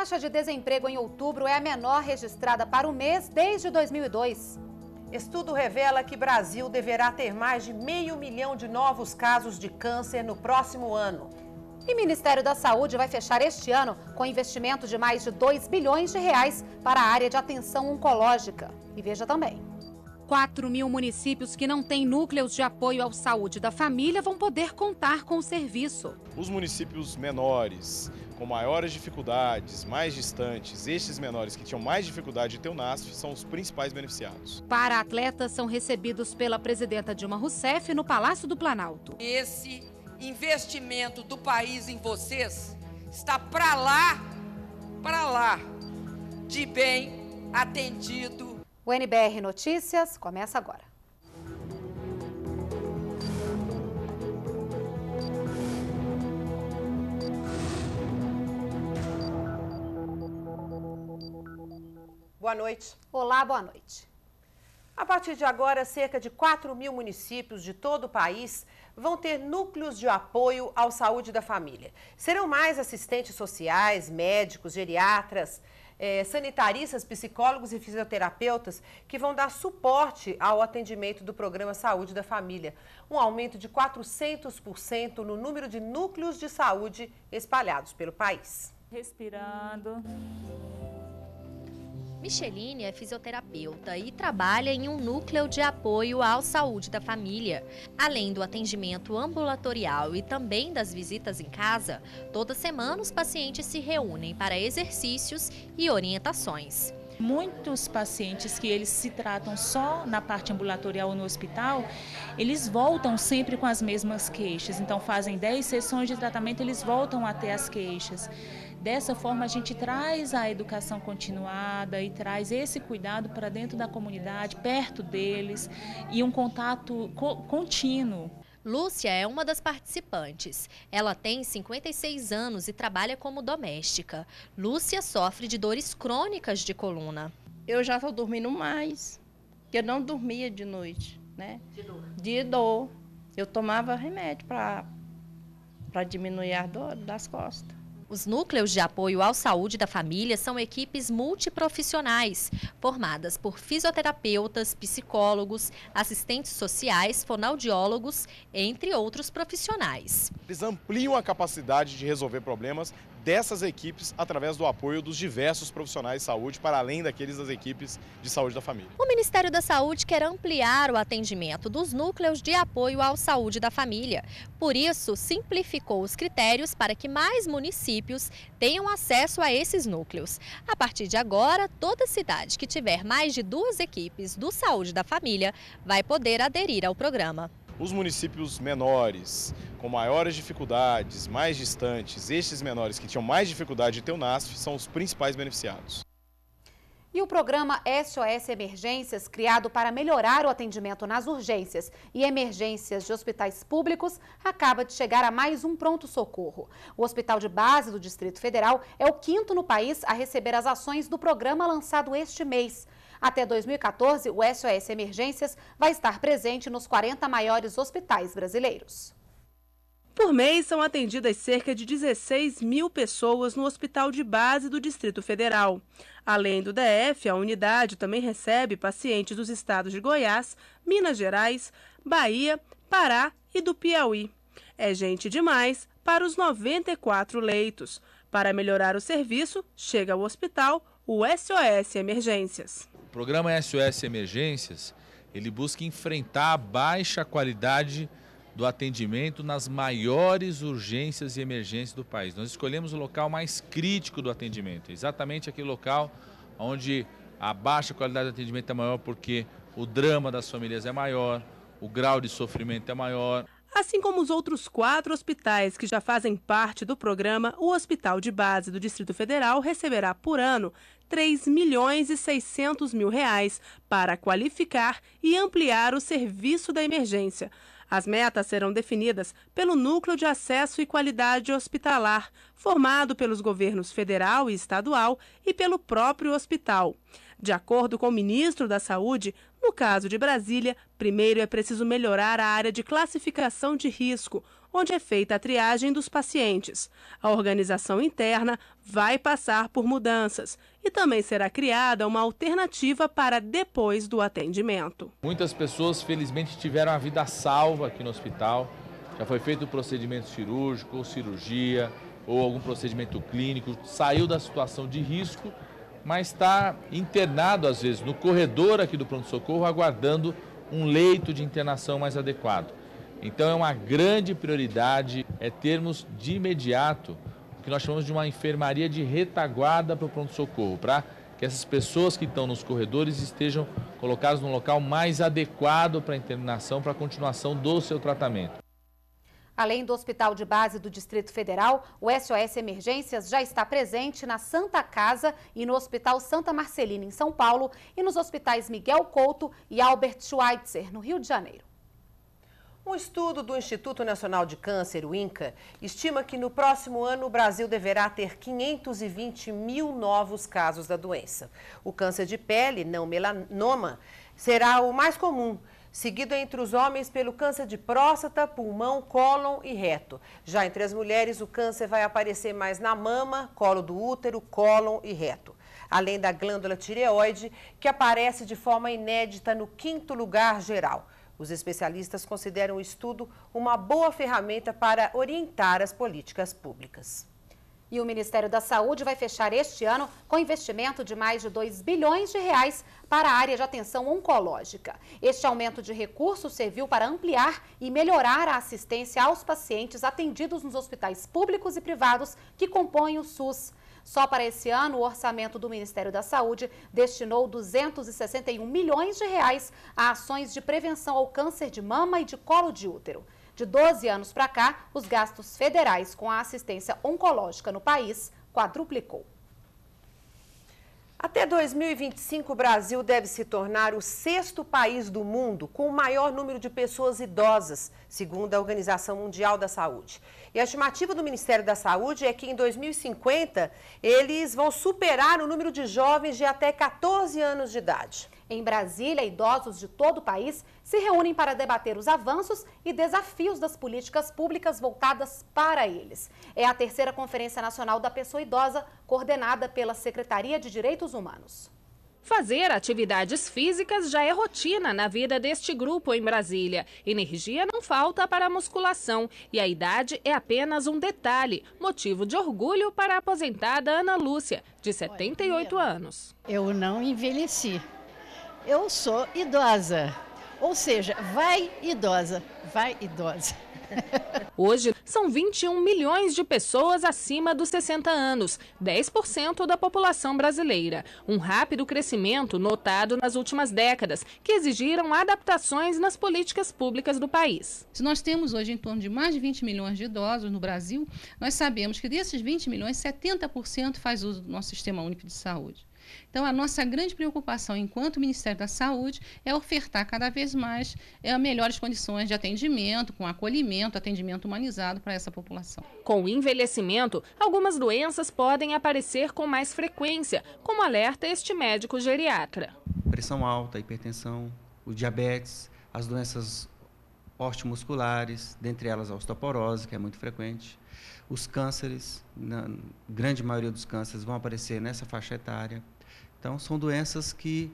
taxa de desemprego em outubro é a menor registrada para o mês desde 2002. Estudo revela que Brasil deverá ter mais de meio milhão de novos casos de câncer no próximo ano. E Ministério da Saúde vai fechar este ano com investimento de mais de 2 bilhões de reais para a área de atenção oncológica. E veja também. 4 mil municípios que não têm núcleos de apoio à saúde da família vão poder contar com o serviço. Os municípios menores, com maiores dificuldades, mais distantes, estes menores que tinham mais dificuldade de ter o NASF são os principais beneficiados. Para atletas são recebidos pela presidenta Dilma Rousseff no Palácio do Planalto. Esse investimento do país em vocês está para lá, para lá de bem atendido. O NBR Notícias começa agora. Boa noite. Olá, boa noite. A partir de agora, cerca de 4 mil municípios de todo o país vão ter núcleos de apoio ao saúde da família. Serão mais assistentes sociais, médicos, geriatras, eh, sanitaristas, psicólogos e fisioterapeutas que vão dar suporte ao atendimento do programa Saúde da Família. Um aumento de 400% no número de núcleos de saúde espalhados pelo país. Respirando. Micheline é fisioterapeuta e trabalha em um núcleo de apoio à saúde da família. Além do atendimento ambulatorial e também das visitas em casa, toda semana os pacientes se reúnem para exercícios e orientações. Muitos pacientes que eles se tratam só na parte ambulatorial ou no hospital, eles voltam sempre com as mesmas queixas. Então fazem 10 sessões de tratamento, eles voltam até as queixas. Dessa forma, a gente traz a educação continuada e traz esse cuidado para dentro da comunidade, perto deles e um contato co contínuo. Lúcia é uma das participantes. Ela tem 56 anos e trabalha como doméstica. Lúcia sofre de dores crônicas de coluna. Eu já estou dormindo mais, que eu não dormia de noite, né? De dor. De dor. Eu tomava remédio para diminuir a dor das costas. Os núcleos de apoio à saúde da família são equipes multiprofissionais, formadas por fisioterapeutas, psicólogos, assistentes sociais, fonoaudiólogos, entre outros profissionais. Eles ampliam a capacidade de resolver problemas dessas equipes através do apoio dos diversos profissionais de saúde, para além daqueles das equipes de saúde da família. O Ministério da Saúde quer ampliar o atendimento dos núcleos de apoio à saúde da família. Por isso, simplificou os critérios para que mais municípios tenham acesso a esses núcleos. A partir de agora, toda cidade que tiver mais de duas equipes do Saúde da Família vai poder aderir ao programa. Os municípios menores, com maiores dificuldades, mais distantes, estes menores que tinham mais dificuldade de ter o NASF, são os principais beneficiados. E o programa SOS Emergências, criado para melhorar o atendimento nas urgências e emergências de hospitais públicos, acaba de chegar a mais um pronto-socorro. O Hospital de Base do Distrito Federal é o quinto no país a receber as ações do programa lançado este mês. Até 2014, o SOS Emergências vai estar presente nos 40 maiores hospitais brasileiros. Por mês, são atendidas cerca de 16 mil pessoas no Hospital de Base do Distrito Federal. Além do DF, a unidade também recebe pacientes dos estados de Goiás, Minas Gerais, Bahia, Pará e do Piauí. É gente demais para os 94 leitos. Para melhorar o serviço, chega ao hospital o SOS Emergências. O programa SOS Emergências, ele busca enfrentar a baixa qualidade do atendimento nas maiores urgências e emergências do país. Nós escolhemos o local mais crítico do atendimento, exatamente aquele local onde a baixa qualidade do atendimento é maior porque o drama das famílias é maior, o grau de sofrimento é maior. Assim como os outros quatro hospitais que já fazem parte do programa, o Hospital de Base do Distrito Federal receberá por ano 3 milhões e 600 mil reais para qualificar e ampliar o serviço da emergência. As metas serão definidas pelo Núcleo de Acesso e Qualidade Hospitalar, formado pelos governos federal e estadual e pelo próprio hospital. De acordo com o ministro da Saúde, no caso de Brasília, primeiro é preciso melhorar a área de classificação de risco, onde é feita a triagem dos pacientes. A organização interna vai passar por mudanças e também será criada uma alternativa para depois do atendimento. Muitas pessoas, felizmente, tiveram a vida salva aqui no hospital. Já foi feito o procedimento cirúrgico, ou cirurgia, ou algum procedimento clínico, saiu da situação de risco, mas está internado, às vezes, no corredor aqui do pronto-socorro, aguardando um leito de internação mais adequado. Então é uma grande prioridade é termos de imediato o que nós chamamos de uma enfermaria de retaguarda para o pronto-socorro, para que essas pessoas que estão nos corredores estejam colocadas no local mais adequado para a internação, para a continuação do seu tratamento. Além do Hospital de Base do Distrito Federal, o SOS Emergências já está presente na Santa Casa e no Hospital Santa Marcelina, em São Paulo, e nos hospitais Miguel Couto e Albert Schweitzer, no Rio de Janeiro. Um estudo do Instituto Nacional de Câncer, o INCA, estima que no próximo ano o Brasil deverá ter 520 mil novos casos da doença. O câncer de pele, não melanoma, será o mais comum, seguido entre os homens pelo câncer de próstata, pulmão, cólon e reto. Já entre as mulheres, o câncer vai aparecer mais na mama, colo do útero, cólon e reto além da glândula tireoide, que aparece de forma inédita no quinto lugar geral. Os especialistas consideram o estudo uma boa ferramenta para orientar as políticas públicas. E o Ministério da Saúde vai fechar este ano com investimento de mais de 2 bilhões de reais para a área de atenção oncológica. Este aumento de recursos serviu para ampliar e melhorar a assistência aos pacientes atendidos nos hospitais públicos e privados que compõem o SUS. Só para esse ano, o orçamento do Ministério da Saúde destinou 261 milhões de reais a ações de prevenção ao câncer de mama e de colo de útero. De 12 anos para cá, os gastos federais com a assistência oncológica no país quadruplicou. Até 2025, o Brasil deve se tornar o sexto país do mundo com o maior número de pessoas idosas, segundo a Organização Mundial da Saúde. E a estimativa do Ministério da Saúde é que em 2050 eles vão superar o número de jovens de até 14 anos de idade. Em Brasília, idosos de todo o país se reúnem para debater os avanços e desafios das políticas públicas voltadas para eles. É a terceira Conferência Nacional da Pessoa Idosa, coordenada pela Secretaria de Direitos Humanos. Fazer atividades físicas já é rotina na vida deste grupo em Brasília. Energia não falta para a musculação e a idade é apenas um detalhe, motivo de orgulho para a aposentada Ana Lúcia, de 78 anos. Eu não envelheci eu sou idosa. Ou seja, vai idosa, vai idosa. Hoje, são 21 milhões de pessoas acima dos 60 anos, 10% da população brasileira. Um rápido crescimento notado nas últimas décadas, que exigiram adaptações nas políticas públicas do país. Se nós temos hoje em torno de mais de 20 milhões de idosos no Brasil, nós sabemos que desses 20 milhões, 70% faz uso do nosso Sistema Único de Saúde. Então, a nossa grande preocupação enquanto Ministério da Saúde é ofertar cada vez mais é, melhores condições de atendimento, com acolhimento, atendimento humanizado para essa população. Com o envelhecimento, algumas doenças podem aparecer com mais frequência, como alerta este médico geriatra. Pressão alta, hipertensão, o diabetes, as doenças osteomusculares, dentre elas a osteoporose, que é muito frequente. Os cânceres, na grande maioria dos cânceres, vão aparecer nessa faixa etária. Então, são doenças que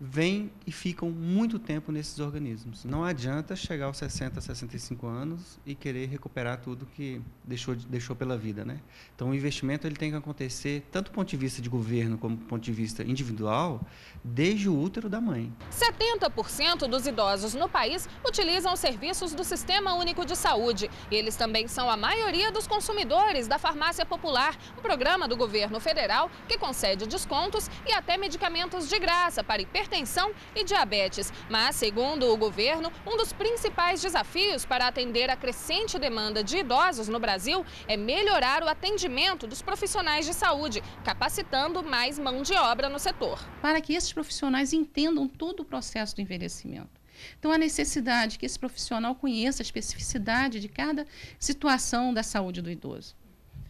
vêm e ficam muito tempo nesses organismos. Não adianta chegar aos 60, 65 anos e querer recuperar tudo que deixou, deixou pela vida, né? Então o investimento ele tem que acontecer tanto do ponto de vista de governo como do ponto de vista individual, desde o útero da mãe. 70% dos idosos no país utilizam os serviços do Sistema Único de Saúde. Eles também são a maioria dos consumidores da farmácia popular, um programa do governo federal que concede descontos e até medicamentos de graça para hipertensão hipertensão e diabetes. Mas, segundo o governo, um dos principais desafios para atender a crescente demanda de idosos no Brasil é melhorar o atendimento dos profissionais de saúde, capacitando mais mão de obra no setor. Para que esses profissionais entendam todo o processo do envelhecimento. Então, a necessidade que esse profissional conheça a especificidade de cada situação da saúde do idoso.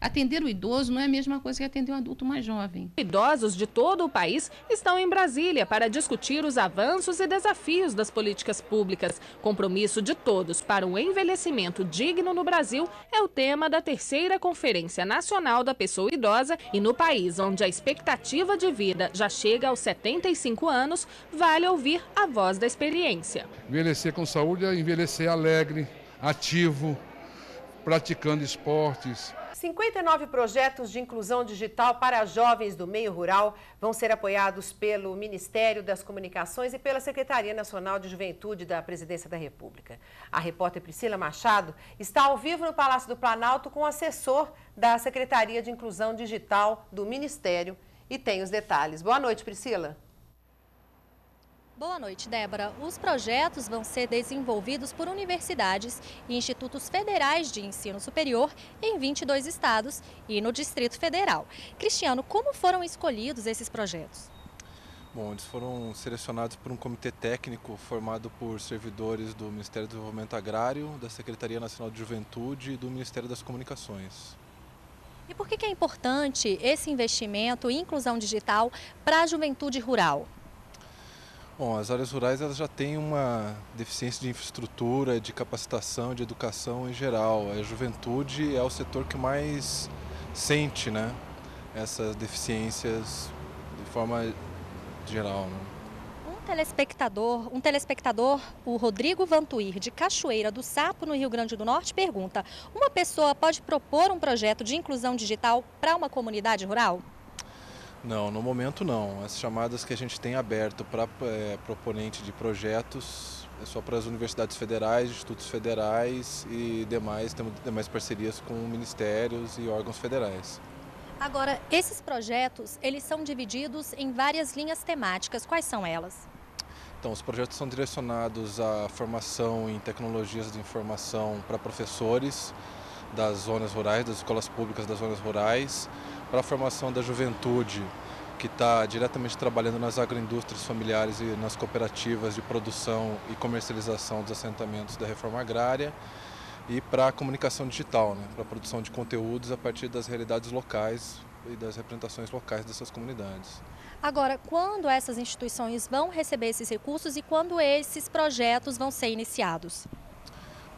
Atender o idoso não é a mesma coisa que atender um adulto mais jovem. Idosos de todo o país estão em Brasília para discutir os avanços e desafios das políticas públicas. Compromisso de todos para um envelhecimento digno no Brasil é o tema da terceira Conferência Nacional da Pessoa Idosa e no país onde a expectativa de vida já chega aos 75 anos, vale ouvir a voz da experiência. Envelhecer com saúde é envelhecer alegre, ativo, praticando esportes. 59 projetos de inclusão digital para jovens do meio rural vão ser apoiados pelo Ministério das Comunicações e pela Secretaria Nacional de Juventude da Presidência da República. A repórter Priscila Machado está ao vivo no Palácio do Planalto com o assessor da Secretaria de Inclusão Digital do Ministério e tem os detalhes. Boa noite, Priscila. Boa noite, Débora. Os projetos vão ser desenvolvidos por universidades e institutos federais de ensino superior em 22 estados e no Distrito Federal. Cristiano, como foram escolhidos esses projetos? Bom, eles foram selecionados por um comitê técnico formado por servidores do Ministério do Desenvolvimento Agrário, da Secretaria Nacional de Juventude e do Ministério das Comunicações. E por que é importante esse investimento em inclusão digital para a juventude rural? Bom, as áreas rurais elas já têm uma deficiência de infraestrutura, de capacitação, de educação em geral. A juventude é o setor que mais sente né, essas deficiências de forma geral. Né? Um telespectador, um telespectador, o Rodrigo Vantuir, de Cachoeira do Sapo, no Rio Grande do Norte, pergunta: uma pessoa pode propor um projeto de inclusão digital para uma comunidade rural? Não, no momento não. As chamadas que a gente tem aberto para é, proponente de projetos é só para as universidades federais, institutos federais e demais, temos demais parcerias com ministérios e órgãos federais. Agora, esses projetos, eles são divididos em várias linhas temáticas. Quais são elas? Então, os projetos são direcionados à formação em tecnologias de informação para professores das zonas rurais, das escolas públicas das zonas rurais, para a formação da juventude que está diretamente trabalhando nas agroindústrias familiares e nas cooperativas de produção e comercialização dos assentamentos da reforma agrária e para a comunicação digital, né, para a produção de conteúdos a partir das realidades locais e das representações locais dessas comunidades. Agora, quando essas instituições vão receber esses recursos e quando esses projetos vão ser iniciados?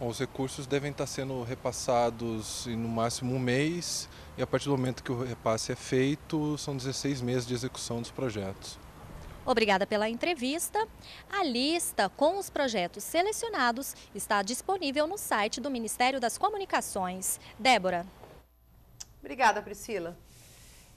os recursos devem estar sendo repassados em no máximo um mês e a partir do momento que o repasse é feito, são 16 meses de execução dos projetos. Obrigada pela entrevista. A lista com os projetos selecionados está disponível no site do Ministério das Comunicações. Débora. Obrigada, Priscila.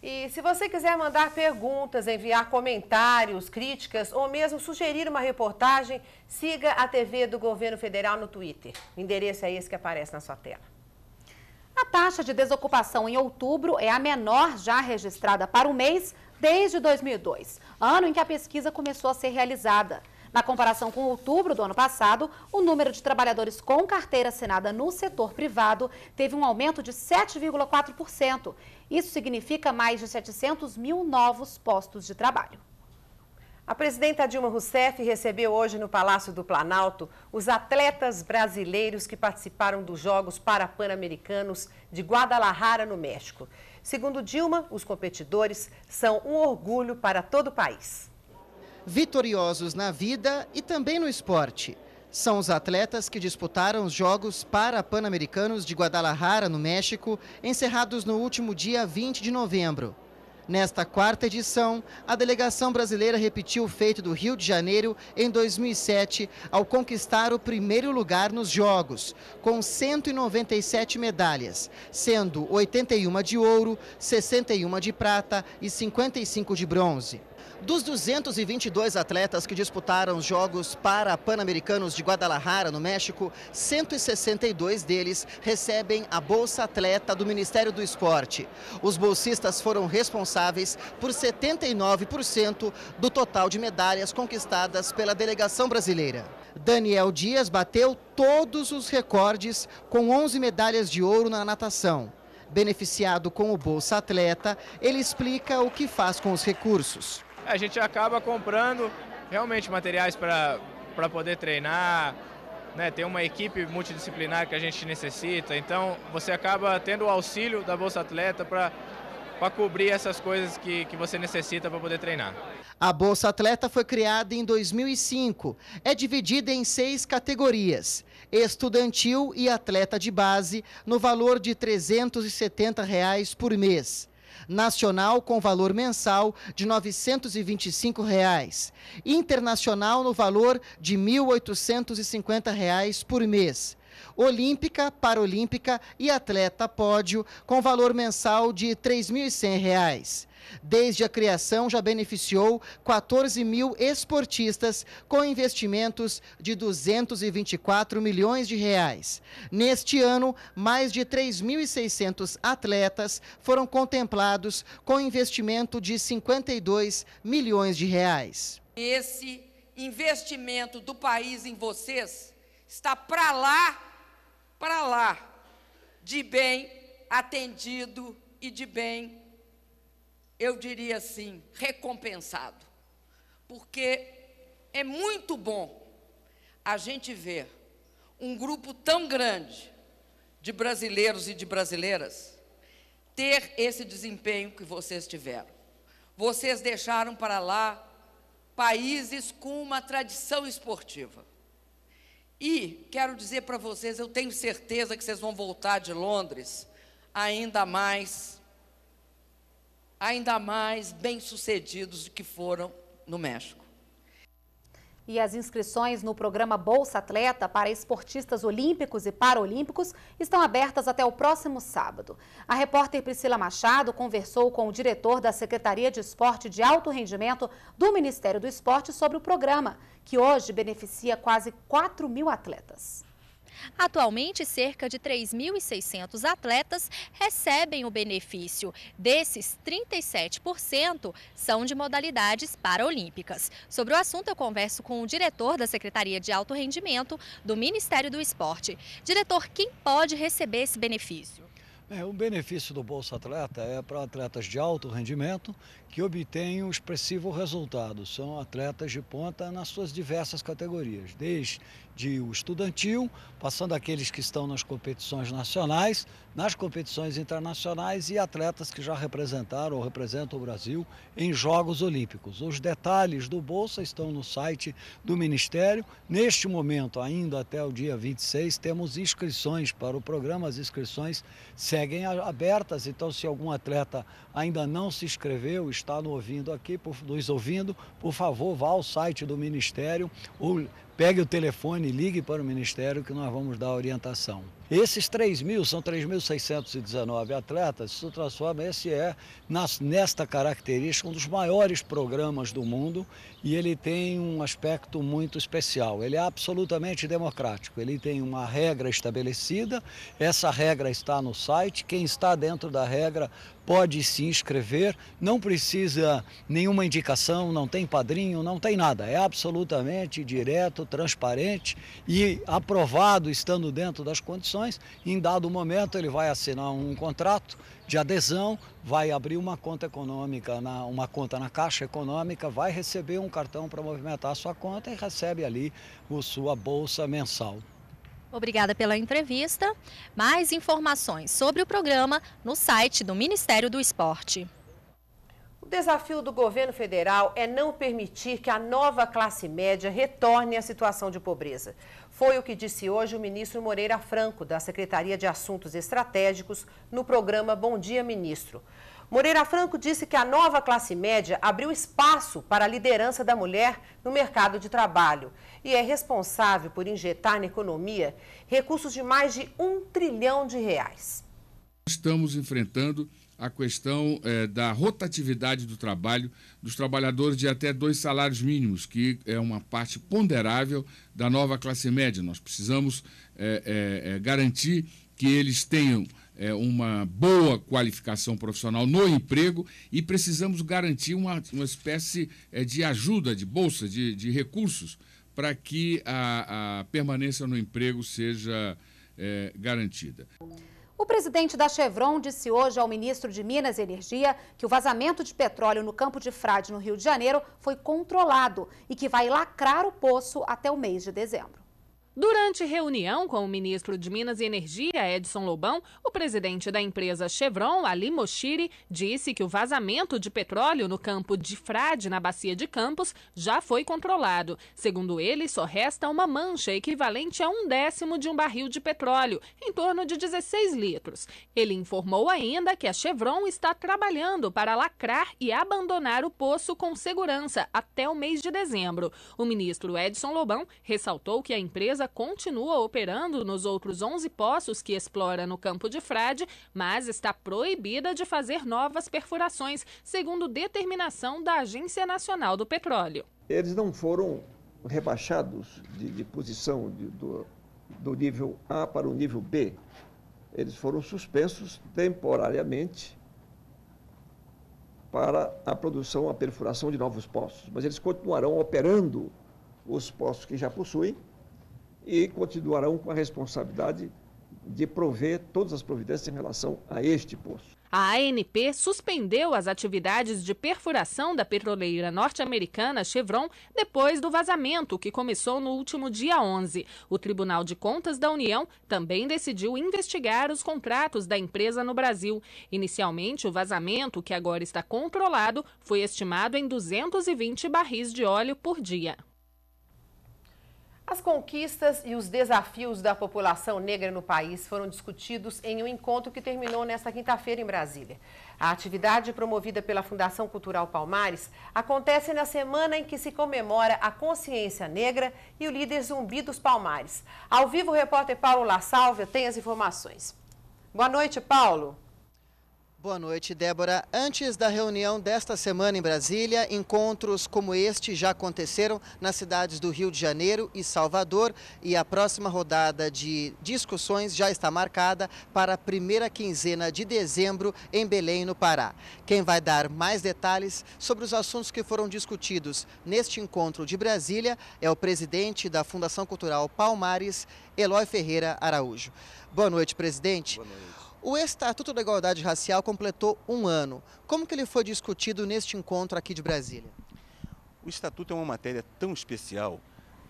E se você quiser mandar perguntas, enviar comentários, críticas ou mesmo sugerir uma reportagem, siga a TV do Governo Federal no Twitter. O endereço é esse que aparece na sua tela. A taxa de desocupação em outubro é a menor já registrada para o mês desde 2002, ano em que a pesquisa começou a ser realizada. Na comparação com outubro do ano passado, o número de trabalhadores com carteira assinada no setor privado teve um aumento de 7,4%. Isso significa mais de 700 mil novos postos de trabalho. A presidenta Dilma Rousseff recebeu hoje no Palácio do Planalto os atletas brasileiros que participaram dos Jogos Parapan-Americanos de Guadalajara, no México. Segundo Dilma, os competidores são um orgulho para todo o país vitoriosos na vida e também no esporte. São os atletas que disputaram os Jogos Parapanamericanos americanos de Guadalajara, no México, encerrados no último dia 20 de novembro. Nesta quarta edição, a delegação brasileira repetiu o feito do Rio de Janeiro em 2007 ao conquistar o primeiro lugar nos Jogos, com 197 medalhas, sendo 81 de ouro, 61 de prata e 55 de bronze. Dos 222 atletas que disputaram os Jogos Para-Pan-Americanos de Guadalajara, no México, 162 deles recebem a Bolsa Atleta do Ministério do Esporte. Os bolsistas foram responsáveis por 79% do total de medalhas conquistadas pela delegação brasileira. Daniel Dias bateu todos os recordes com 11 medalhas de ouro na natação. Beneficiado com o Bolsa Atleta, ele explica o que faz com os recursos a gente acaba comprando realmente materiais para poder treinar, né? tem uma equipe multidisciplinar que a gente necessita, então você acaba tendo o auxílio da Bolsa Atleta para para cobrir essas coisas que, que você necessita para poder treinar. A Bolsa Atleta foi criada em 2005. É dividida em seis categorias: estudantil e atleta de base, no valor de R$ 370 reais por mês nacional com valor mensal de R$ 925, reais, internacional no valor de R$ 1.850 reais por mês olímpica, paralímpica e atleta pódio, com valor mensal de R$ 3.100. Desde a criação, já beneficiou 14 mil esportistas com investimentos de 224 milhões de reais. Neste ano, mais de 3.600 atletas foram contemplados com investimento de 52 milhões de reais. Esse investimento do país em vocês está para lá para lá de bem atendido e de bem, eu diria assim, recompensado. Porque é muito bom a gente ver um grupo tão grande de brasileiros e de brasileiras ter esse desempenho que vocês tiveram. Vocês deixaram para lá países com uma tradição esportiva. E quero dizer para vocês, eu tenho certeza que vocês vão voltar de Londres ainda mais, ainda mais bem-sucedidos do que foram no México. E as inscrições no programa Bolsa Atleta para esportistas olímpicos e paralímpicos estão abertas até o próximo sábado. A repórter Priscila Machado conversou com o diretor da Secretaria de Esporte de Alto Rendimento do Ministério do Esporte sobre o programa, que hoje beneficia quase 4 mil atletas. Atualmente, cerca de 3.600 atletas recebem o benefício. Desses, 37% são de modalidades paralímpicas. Sobre o assunto, eu converso com o diretor da Secretaria de Alto Rendimento do Ministério do Esporte. Diretor, quem pode receber esse benefício? É, o benefício do Bolsa Atleta é para atletas de alto rendimento que obtêm um expressivo resultado. São atletas de ponta nas suas diversas categorias, desde de o estudantil, passando aqueles que estão nas competições nacionais, nas competições internacionais e atletas que já representaram ou representam o Brasil em Jogos Olímpicos. Os detalhes do Bolsa estão no site do Ministério. Neste momento, ainda até o dia 26, temos inscrições para o programa. As inscrições seguem abertas, então se algum atleta ainda não se inscreveu, está nos ouvindo aqui, por, nos ouvindo, por favor, vá ao site do Ministério ou pegue o telefone e ligue para o Ministério que nós vamos dar orientação. Esses 3 mil, são 3.619 atletas, isso transforma, esse é, nas, nesta característica, um dos maiores programas do mundo e ele tem um aspecto muito especial. Ele é absolutamente democrático, ele tem uma regra estabelecida, essa regra está no site, quem está dentro da regra pode se inscrever, não precisa nenhuma indicação, não tem padrinho, não tem nada. É absolutamente direto, transparente e aprovado estando dentro das condições condições. Em dado momento, ele vai assinar um contrato de adesão, vai abrir uma conta econômica, na, uma conta na Caixa Econômica, vai receber um cartão para movimentar a sua conta e recebe ali a sua bolsa mensal. Obrigada pela entrevista. Mais informações sobre o programa no site do Ministério do Esporte. O desafio do governo federal é não permitir que a nova classe média retorne à situação de pobreza. Foi o que disse hoje o ministro Moreira Franco, da Secretaria de Assuntos Estratégicos, no programa Bom Dia Ministro. Moreira Franco disse que a nova classe média abriu espaço para a liderança da mulher no mercado de trabalho e é responsável por injetar na economia recursos de mais de um trilhão de reais. Estamos enfrentando a questão é, da rotatividade do trabalho dos trabalhadores de até dois salários mínimos, que é uma parte ponderável da nova classe média. Nós precisamos é, é, garantir que eles tenham uma boa qualificação profissional no emprego e precisamos garantir uma, uma espécie de ajuda, de bolsa, de, de recursos, para que a, a, permanência no emprego seja garantida. O presidente da Chevron disse hoje ao ministro de Minas e Energia que o vazamento de petróleo no campo de Frade, no Rio de Janeiro, foi controlado e que vai lacrar o poço até o mês de dezembro. Durante reunião com o ministro de Minas e Energia, Edson Lobão, o presidente da empresa Chevron, Ali Moshiri, disse que o vazamento de petróleo no campo de Frade, na Bacia de Campos, já foi controlado. Segundo ele, só resta uma mancha equivalente a um décimo de um barril de petróleo, em torno de 16 litros. Ele informou ainda que a Chevron está trabalhando para lacrar e abandonar o poço com segurança até o mês de dezembro. O ministro Edson Lobão ressaltou que a empresa empresa continua operando nos outros 11 poços que explora no campo de Frade, mas está proibida de fazer novas perfurações, segundo determinação da Agência Nacional do Petróleo. Eles não foram rebaixados de, de posição de, do, do nível A para o nível B. Eles foram suspensos temporariamente para a produção, a perfuração de novos poços. Mas eles continuarão operando os poços que já possuem e continuarão com a responsabilidade de prover todas as providências em relação a este poço. A ANP suspendeu as atividades de perfuração da petroleira norte-americana Chevron depois do vazamento, que começou no último dia 11. O Tribunal de Contas da União também decidiu investigar os contratos da empresa no Brasil. Inicialmente, o vazamento, que agora está controlado, foi estimado em 220 barris de óleo por dia. As conquistas e os desafios da população negra no país foram discutidos em um encontro que terminou nesta quinta-feira em Brasília. A atividade promovida pela Fundação Cultural Palmares acontece na semana em que se comemora a consciência negra e o líder zumbi dos Palmares. Ao vivo, o repórter Paulo La Sálvia tem as informações. Boa noite, Paulo. Boa noite, Débora. Antes da reunião desta semana em Brasília, encontros como este já aconteceram nas cidades do Rio de Janeiro e Salvador e a próxima rodada de discussões já está marcada para a primeira quinzena de dezembro em Belém, no Pará. Quem vai dar mais detalhes sobre os assuntos que foram discutidos neste encontro de Brasília é o presidente da Fundação Cultural Palmares, Eloy Ferreira Araújo. Boa noite, presidente. Boa noite. O Estatuto da Igualdade Racial completou um ano. Como que ele foi discutido neste encontro aqui de Brasília? O Estatuto é uma matéria tão especial,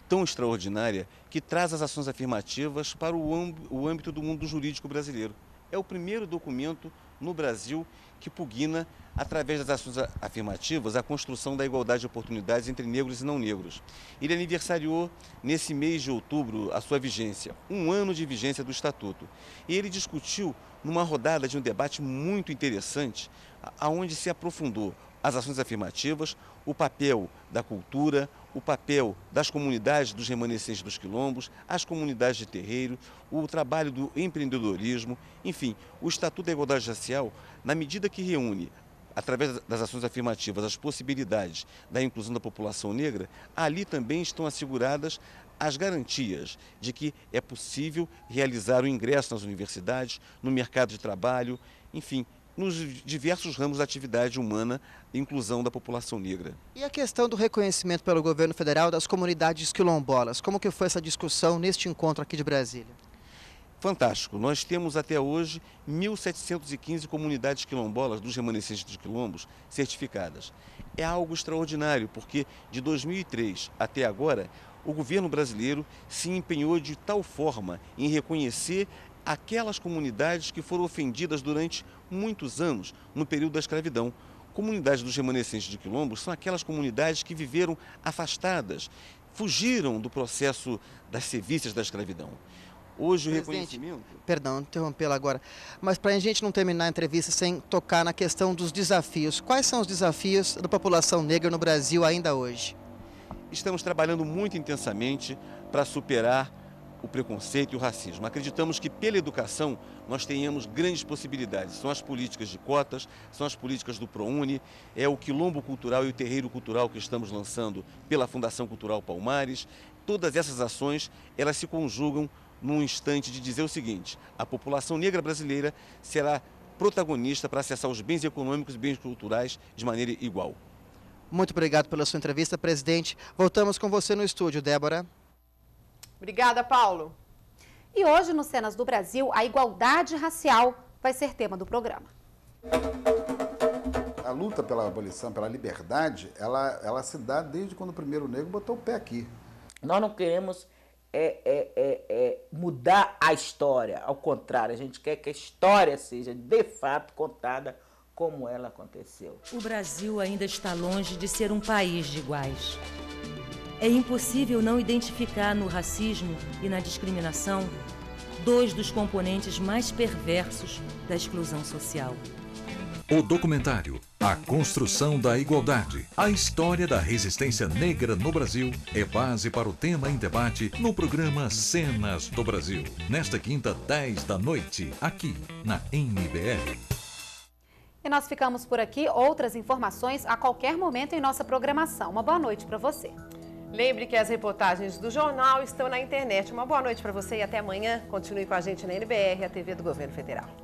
tão extraordinária, que traz as ações afirmativas para o âmbito do mundo jurídico brasileiro. É o primeiro documento no Brasil que pugna, através das ações afirmativas, a construção da igualdade de oportunidades entre negros e não negros. Ele aniversariou, nesse mês de outubro, a sua vigência, um ano de vigência do Estatuto. E ele discutiu numa rodada de um debate muito interessante, aonde se aprofundou as ações afirmativas, o papel da cultura, o papel das comunidades dos remanescentes dos quilombos, as comunidades de terreiro, o trabalho do empreendedorismo, enfim, o Estatuto da Igualdade Racial, na medida que reúne através das ações afirmativas, as possibilidades da inclusão da população negra, ali também estão asseguradas as garantias de que é possível realizar o ingresso nas universidades, no mercado de trabalho, enfim, nos diversos ramos da atividade humana inclusão da população negra. E a questão do reconhecimento pelo governo federal das comunidades quilombolas, como que foi essa discussão neste encontro aqui de Brasília? Fantástico. Nós temos até hoje 1.715 comunidades quilombolas dos remanescentes de quilombos certificadas. É algo extraordinário, porque de 2003 até agora, o governo brasileiro se empenhou de tal forma em reconhecer aquelas comunidades que foram ofendidas durante muitos anos, no período da escravidão. Comunidades dos remanescentes de quilombos são aquelas comunidades que viveram afastadas, fugiram do processo das sevícias da escravidão. Hoje o Presidente, reconhecimento. Perdão, interrompê-la agora. Mas para a gente não terminar a entrevista sem tocar na questão dos desafios. Quais são os desafios da população negra no Brasil ainda hoje? Estamos trabalhando muito intensamente para superar o preconceito e o racismo. Acreditamos que pela educação nós tenhamos grandes possibilidades. São as políticas de cotas, são as políticas do ProUni, é o quilombo cultural e o terreiro cultural que estamos lançando pela Fundação Cultural Palmares. Todas essas ações, elas se conjugam num instante de dizer o seguinte: a população negra brasileira será protagonista para acessar os bens econômicos e bens culturais de maneira igual. Muito obrigado pela sua entrevista, presidente. Voltamos com você no estúdio, Débora. Obrigada, Paulo. E hoje, no Cenas do Brasil, a igualdade racial vai ser tema do programa. A luta pela abolição, pela liberdade, ela, ela se dá desde quando o primeiro negro botou o pé aqui. Nós não queremos é, é, é, é mudar a história. Ao contrário, a gente quer que a história seja de fato contada como ela aconteceu. O Brasil ainda está longe de ser um país de iguais. É impossível não identificar no racismo e na discriminação dois dos componentes mais perversos da exclusão social. O documentário A Construção da Igualdade A História da Resistência Negra no Brasil é base para o tema em debate no programa Cenas do Brasil, nesta quinta, 10 da noite, aqui na NBR. E nós ficamos por aqui. Outras informações a qualquer momento em nossa programação. Uma boa noite para você. Lembre que as reportagens do jornal estão na internet. Uma boa noite para você e até amanhã. Continue com a gente na NBR, a TV do Governo Federal.